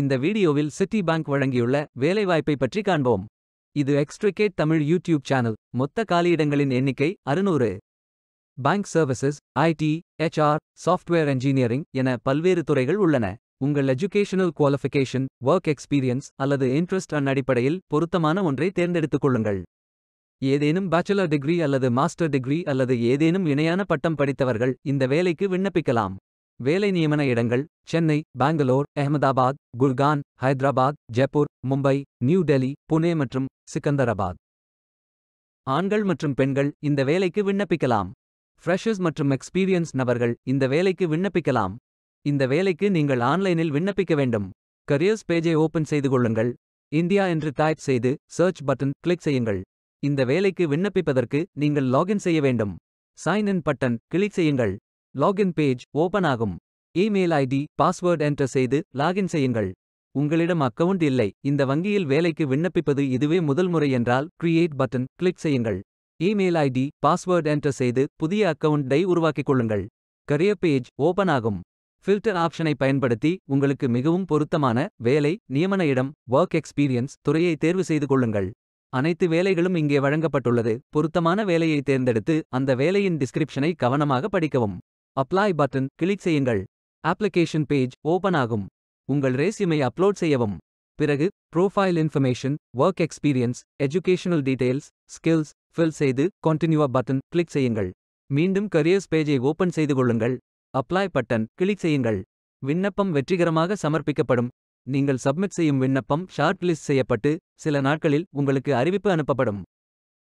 இந்த வீடியோவில் city bank வழங்கியுள்ள வேலைவாய்ப்பை பற்றி காண்போம் இது எக்ஸ்ட்ரிகேட் தமிழ் யூடியூப் சேனல் மொத்த காலியிடங்களின் எண்ணிக்கை அறுநூறு bank services IT HR software engineering என பல்வேறு துறைகள் உள்ளன உங்கள் எஜுகேஷனல் குவாலிஃபிகேஷன் ஒர்க் எக்ஸ்பீரியன்ஸ் அல்லது இன்ட்ரெஸ்ட் அன் அடிப்படையில் பொருத்தமான ஒன்றை தேர்ந்தெடுத்துக் கொள்ளுங்கள் ஏதேனும் பேச்சுலர் டிகிரி அல்லது மாஸ்டர் டிகிரி அல்லது ஏதேனும் இணையான பட்டம் படித்தவர்கள் இந்த வேலைக்கு விண்ணப்பிக்கலாம் வேலை நியமன இடங்கள் சென்னை பெங்களூர் அகமதாபாத் குல்கான் ஹைதராபாத் ஜெய்ப்பூர் மும்பை நியூ டெல்லி புனே மற்றும் சிக்கந்தராபாத் ஆண்கள் மற்றும் பெண்கள் இந்த வேலைக்கு விண்ணப்பிக்கலாம் ஃப்ரெஷர்ஸ் மற்றும் எக்ஸ்பீரியன்ஸ் நபர்கள் இந்த வேலைக்கு விண்ணப்பிக்கலாம் இந்த வேலைக்கு நீங்கள் ஆன்லைனில் விண்ணப்பிக்க வேண்டும் கரியர்ஸ் பேஜை ஓபன் செய்து கொள்ளுங்கள் இந்தியா என்று டைப் செய்து சர்ச் பட்டன் கிளிக் செய்யுங்கள் இந்த வேலைக்கு விண்ணப்பிப்பதற்கு நீங்கள் லாகின் செய்ய வேண்டும் சைன் இன் பட்டன் கிளிக் செய்யுங்கள் லாகின் பேஜ் ஓபன் ஆகும் இமெயில் ஐடி பாஸ்வேர்ட் என்டர் செய்து லாகின் செய்யுங்கள் உங்களிடம் அக்கவுண்ட் இல்லை இந்த வங்கியில் வேலைக்கு விண்ணப்பிப்பது இதுவே முதல் முறை என்றால் கிரியேட் பட்டன் கிளிக் செய்யுங்கள் இமெயில் ஐடி பாஸ்வேர்ட் என்டர் செய்து புதிய அக்கவுண்டை உருவாக்கிக் கொள்ளுங்கள் கரியர் பேஜ் ஓபன் ஆகும் ஃபில்டர் ஆப்ஷனை பயன்படுத்தி உங்களுக்கு மிகவும் பொருத்தமான வேலை நியமன இடம் ஒர்க் எக்ஸ்பீரியன்ஸ் துறையை தேர்வு செய்து கொள்ளுங்கள் அனைத்து வேலைகளும் இங்கே வழங்கப்பட்டுள்ளது பொருத்தமான வேலையை தேர்ந்தெடுத்து அந்த வேலையின் டிஸ்கிரிப்ஷனை கவனமாக படிக்கவும் அப்ளை பட்டன் கிளிக் செய்யுங்கள் அப்ளிகேஷன் பேஜ் ஓபன் ஆகும் உங்கள் ரேசியமை அப்லோட் செய்யவும் பிறகு profile information work experience educational details skills fill செய்து கண்டினியூவா பட்டன் கிளிக் செய்யுங்கள் மீண்டும் கரியர்ஸ் பேஜை ஓபன் செய்து கொள்ளுங்கள் அப்ளை பட்டன் கிளிக் செய்யுங்கள் விண்ணப்பம் வெற்றிகரமாக சமர்ப்பிக்கப்படும் நீங்கள் சப்மிட் செய்யும் விண்ணப்பம் ஷார்ட் லிஸ்ட் செய்யப்பட்டு சில நாட்களில் உங்களுக்கு அறிவிப்பு அனுப்பப்படும்